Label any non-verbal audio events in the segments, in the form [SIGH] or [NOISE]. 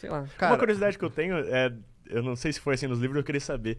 sei lá. Cara, Uma curiosidade que eu [LAUGHS] tenho é. Eu não sei se foi assim nos livros, eu queria saber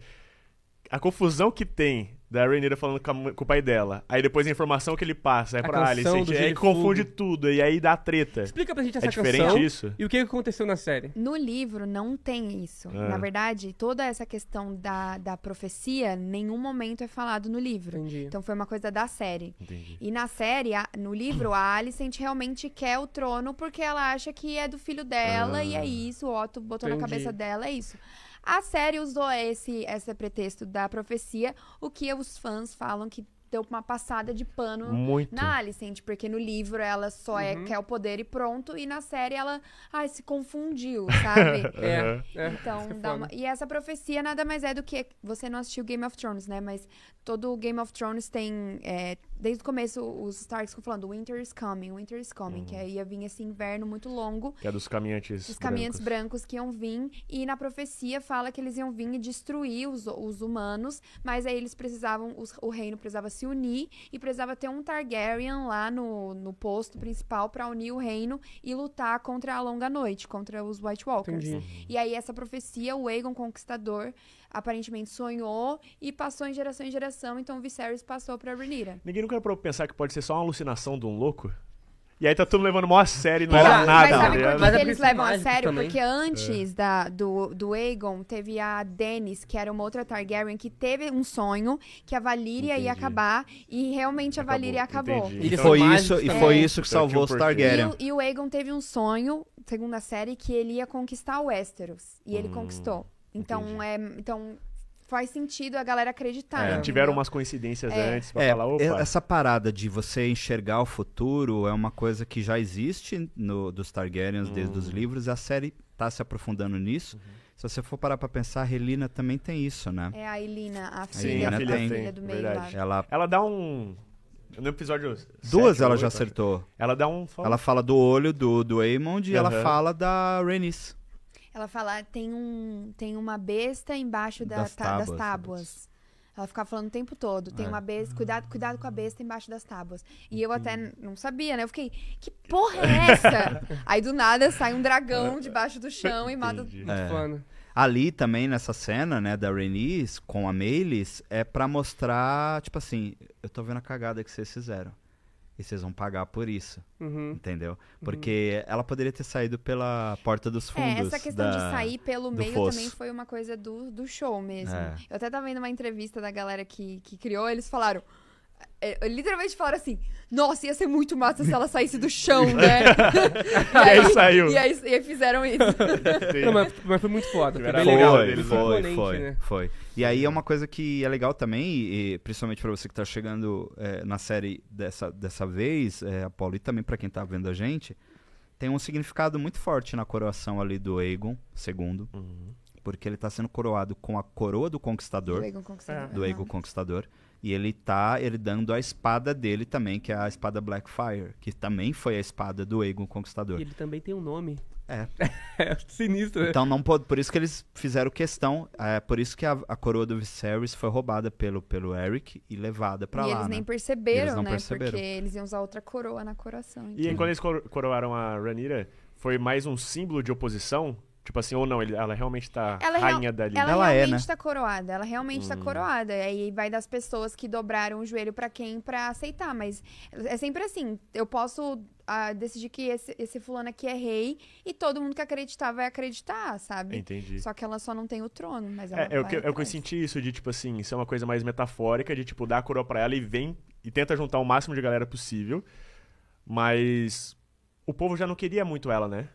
a confusão que tem da Rhaenyra falando com, a, com, o pai dela. Aí depois a informação que ele passa é a pra Alice. É e aí confunde tudo. E aí dá treta. Explica pra gente é essa é diferente isso? E o que aconteceu na série? No livro não tem isso. Ah. Na verdade, toda essa questão da, da profecia, nenhum momento é falado no livro. Entendi. Então foi uma coisa da série. Entendi. E na série, a, no livro, a Alice realmente quer o trono porque ela acha que é do filho dela. Ah. E é isso. O Otto botou Entendi. na cabeça dela, é isso. A série usou esse, esse pretexto da profecia, o que os fãs falam que deu uma passada de pano Muito. na Alicent, porque no livro ela só é, uhum. é quer o poder e pronto, e na série ela ai, se confundiu, sabe? [LAUGHS] É, é, é, Então, é dá uma... e essa profecia nada mais é do que você não assistiu Game of Thrones, né? Mas todo Game of Thrones tem é, desde o começo, os Starks ficam falando Winter is coming, Winter is coming, uhum. que aí ia vir esse inverno muito longo. Que é dos caminhantes Dos caminhantes brancos. brancos que iam vir. E na profecia fala que eles iam vir e destruir os, os humanos, mas aí eles precisavam, os, o reino precisava se unir e precisava ter um Targaryen lá no, no posto principal para unir o reino e lutar contra a Longa Noite, contra os White Walkers. Entendi. Uhum. E aí essa profecia, o Aegon Conquistador, aparentemente sonhou e passou em geração em geração, então o Viserys passou pra Renira. Ninguém nunca nunca parou pra pensar que pode ser só uma alucinação de um louco? E aí tá tudo levando mó a sério, não era nada. Mas tá sabe por é que eles levam a sério? Também. Porque antes é. da, do, do Aegon, teve a Dennis, que era uma outra Targaryen, que teve um sonho que a Valyria ia acabar e realmente acabou. a Valyria acabou. E, então, foi isso, e foi isso que então, salvou os Targaryen. E, e, o Aegon teve um sonho, segundo a série, que ele ia conquistar o Westeros. E ele hum. conquistou. Então, Entendi. é, então faz sentido a galera acreditar. É, né? tiveram umas coincidências é. antes pra é, falar, opa. É, essa parada de você enxergar o futuro é uma coisa que já existe no, dos Targaryens hum. desde os hum. livros, a série tá se aprofundando nisso. Uhum. Se você for parar pra pensar, a Helena também tem isso, né? É a Helena, a filha, Sim, a filha, tem, filha do meio. Ela... ela dá um... No episódio. Duas 7, ela 8, já acertou. Ela dá um. Ela fala do olho do, do Aemond uhum. e ela fala da Rhaenys. Ela fala, tem, um, tem uma besta embaixo da, das, tábuas, das tábuas. Ela ficava falando o tempo todo, tem é. uma besta, ah. cuidado, cuidado com a besta embaixo das tábuas. E eu até não sabia, né? Eu fiquei, que porra é essa? [LAUGHS] Aí do nada sai um dragão é. debaixo do chão e mata. É. Ali também nessa cena, né, da Renice com a Melis, é para mostrar, tipo assim, eu tô vendo a cagada que vocês fizeram e vocês vão pagar por isso. Uhum. Entendeu? Uhum. Porque uhum. ela poderia ter saído pela porta dos é, fundos. É, essa questão da... de sair pelo meio fosso. também foi uma coisa do, do show mesmo. É. Eu até tava vendo uma entrevista da galera que, que criou, eles falaram. É, é, literalmente falaram assim: Nossa, ia ser muito massa se ela saísse do [LAUGHS] chão, né? e, [LAUGHS] aí, e, aí, saiu. E aí, e aí fizeram isso. [LAUGHS] Não, mas, mas, foi muito foda. Foi, legal, foi, né? foi, foi, né? foi, E aí é uma coisa que é legal também, e, principalmente para você que tá chegando é, na série dessa, dessa vez, é, Apolo, e também para quem tá vendo a gente, tem um significado muito forte na coroação ali do Aegon II. Uhum. Porque ele tá sendo coroado com a coroa do Conquistador. Do Aegon Conquistador. É. Do Aegon Conquistador. E ele tá herdando a espada dele também, que é a espada Blackfire, que também foi a espada do Aegon Conquistador. E ele também tem um nome. É. [LAUGHS] é sinistro, Então não pode. Por isso que eles fizeram questão. É por isso que a, a coroa do Viserys foi roubada pelo, pelo Eric e levada pra e lá. Eles né? nem perceberam, eles não né? Perceberam. Porque eles iam usar outra coroa na coração. Então. E quando eles coroaram a Ranira, foi mais um símbolo de oposição Tipo assim, ou não, ela realmente tá ela rainha real, dali. Ela, ela é, realmente é, né? tá coroada, ela realmente tá hum. tá coroada. E aí vai das pessoas que dobraram o joelho para quem para aceitar. Mas é sempre assim, eu posso ah, decidir que esse, esse, fulano aqui é rei e todo mundo que acreditar vai acreditar, sabe? Entendi. Só que ela só não tem o trono, mas ela É, é o que, eu senti isso de, tipo assim, isso é uma coisa mais metafórica, de, tipo, dar a coroa pra ela e vem e tenta juntar o máximo de galera possível. Mas o povo já não queria muito ela, né?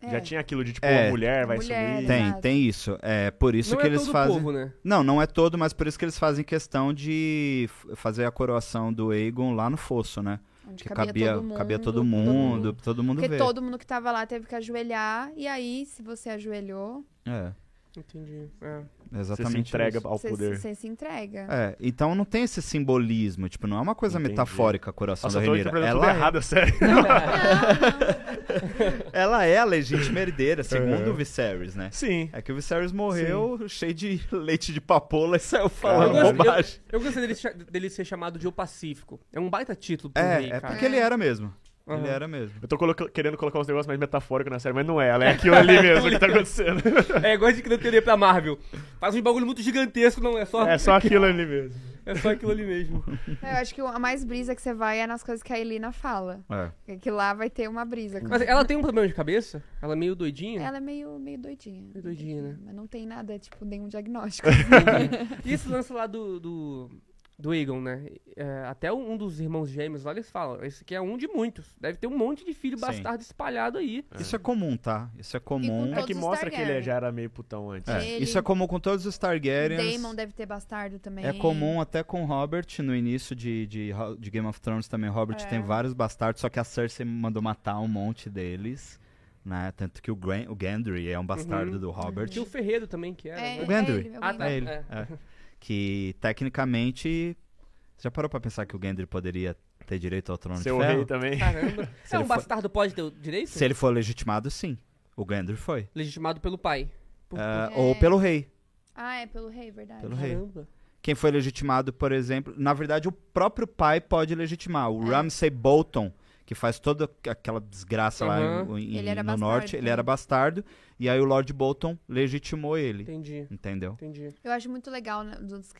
É. Já tinha aquilo de tipo, É. mulher vai Mulher, sumir. Né? Tem, tem isso. É por isso Não que é eles todo fazem. povo, né? Não, não é todo, mas por isso que eles fazem questão de fazer a coroação do Aegon lá no fosso, né? Onde que cabia, todo mundo. cabia todo mundo, todo mundo Porque vê. todo mundo que tava lá teve que ajoelhar. E aí, se você ajoelhou, É. Entendi. É. Exatamente. É, você se entrega isso. ao poder. Você se entrega. É, então não tem esse simbolismo, tipo, não é uma coisa Entendi. metafórica coração Nossa, da Reineira. Ela é errada, sério. [LAUGHS] Ela é a legítima herdeira, é. segundo é. o Viserys, né? Sim. É que o Viserys morreu Sim. cheio de leite de papoula e saiu falando eu bobagem. Eu, eu gostei dele, dele, ser chamado de O Pacífico. É um baita título é, É, porque ele é. era mesmo. Uhum. Ele era mesmo. Eu tô querendo colocar uns negócios mais metafóricos na série, mas não é. Ela é aquilo ali [LAUGHS] é mesmo que tá acontecendo. É igual a gente querer teoria pra Marvel. Faz uns bagulho muito gigantesco, não é só... É só aquilo ali mesmo. É só aquilo ali mesmo. [LAUGHS] É, eu acho que a mais brisa que você vai é nas coisas que a Elina fala. É. é que lá vai ter uma brisa. Mas ela tem um problema de cabeça? Ela é meio doidinha? Ela é meio, meio doidinha. Meio doidinha, né? Mas não tem nada, tipo, nenhum diagnóstico. [LAUGHS] e esse lance lá do, do do Egon, né? É, até um dos irmãos gêmeos lá, eles falam, esse aqui é um de muitos. Deve ter um monte de filho bastardo espalhado aí. É. Isso é comum, tá? Isso é comum. Com é que mostra que ele já era meio putão antes. É. Ele... Isso é comum com todos os Targaryens. Daemon deve ter bastardo também. É comum até com Robert, no início de, de, de Game of Thrones também, Robert é. tem vários bastardos, só que a Cersei mandou matar um monte deles. Né? Tanto que o, Gran o Gendry é um bastardo uhum. do Robert. E o Ferreiro também, que era. É, né? O Gendry. É ele, ah, tá. É ele. Que, tecnicamente, você já parou pra pensar que o Gendry poderia ter direito ao trono Seu de ferro? rei também. Caramba. [LAUGHS] Se é, um for... bastardo pode ter o direito? Se ele for legitimado, sim. O Gendry foi. Legitimado pelo pai. Por... Uh, é... Ou pelo rei. Ah, é pelo rei, verdade. Pelo Caramba. rei. Quem foi legitimado, por exemplo... Na verdade, o próprio pai pode legitimar. O é. Ramsay Bolton que faz toda aquela desgraça uhum. lá em, em, no bastardo, norte. Ele era bastardo. E aí o Lord Bolton legitimou ele. Entendi. Entendeu? Entendi. Eu acho muito legal né,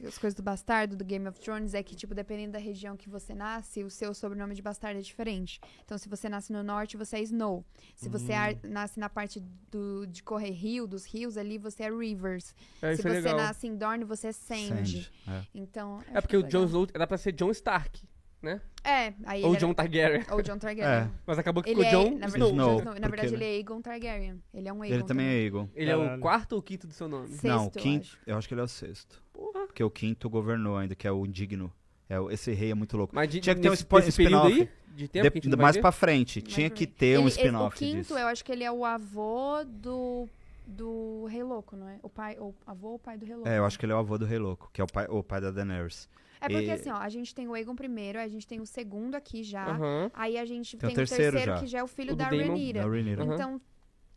as coisas do bastardo, do Game of Thrones, é que, tipo, dependendo da região que você nasce, o seu sobrenome de bastardo é diferente. Então, se você nasce no norte, você é Snow. Se você hum. ar, nasce na parte do, de correr rio, dos rios ali, você é Rivers. É, se é você é nasce em Dorne, você é Sand. Sand é. Então. É, é porque o John Snow era pra ser John Stark né? É, aí. Ou John era... Targaryen. Ou John Targaryen. É. Mas acabou que ele ficou é, John na verdade, Snow. Snow. Na verdade, ele é Aegon Targaryen. Ele é um Aegon. Ele também é Aegon. Ele Caralho. é o quarto ou quinto do seu nome? Sexto, Não, quinto. Eu acho. eu acho que ele é o sexto. Porra. Porque o quinto governou ainda, que é o indigno. É, esse rei é muito louco. Mas de, Tinha que ter um spin-off. De tempo, de, mais pra frente. Mais Tinha que ter ele, um spin-off. O quinto, disso. eu acho que ele é o avô do do Rei Louco, não é? O pai, ou avô ou pai do Rei Louco. É, eu acho que ele é o avô do Rei Louco, que é o pai, o pai da Daenerys. É porque e... assim, ó, a gente tem o Aegon primeiro, a gente tem o segundo aqui já. Uhum. Aí a gente tem, tem o terceiro, terceiro já. que já é o filho o da Rhaenyra. Da Rhaenyra. Uhum. Então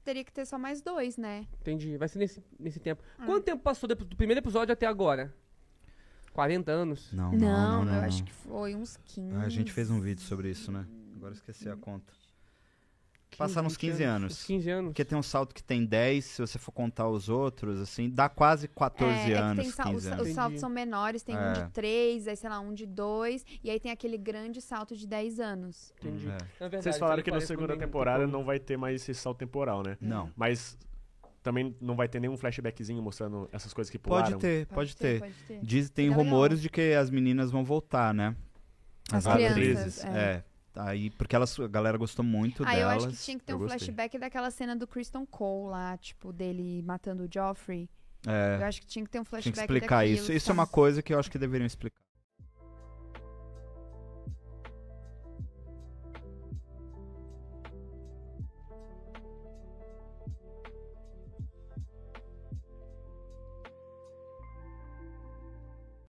teria que ter só mais dois, né? Entendi. Vai ser nesse, nesse tempo. Ah. Quanto tempo passou do, primeiro episódio até agora? 40 anos? Não, não, não, não eu não. acho que foi uns 15. Ah, a gente fez um vídeo sobre isso, né? Agora esqueci a conta passar uns 15 anos. anos. 15 anos. Porque tem um salto que tem 10, se você for contar os outros, assim, dá quase 14 é, é anos. É tem sal, os, anos. os, saltos são menores, tem é. um de 3, é. aí sei lá, um de 2, e aí tem aquele grande salto de 10 anos. Entendi. É. Verdade, Vocês falaram que na segunda é temporada não vai ter mais esse salto temporal, né? Não. Mas também não vai ter nenhum flashbackzinho mostrando essas coisas que pularam? Pode ter, pode, pode ter. ter. Pode ter. Diz, tem rumores legal. de que as meninas vão voltar, né? As, as crianças, É. é. Aí, porque elas, a galera gostou muito ah, delas. Ah, eu acho que tinha que ter um flashback daquela cena do Kristen Cole lá, tipo, dele matando o Joffrey. É, eu acho que tinha que ter um flashback Tinha que explicar daquilo, isso. Isso é uma coisa que eu acho que deveriam explicar.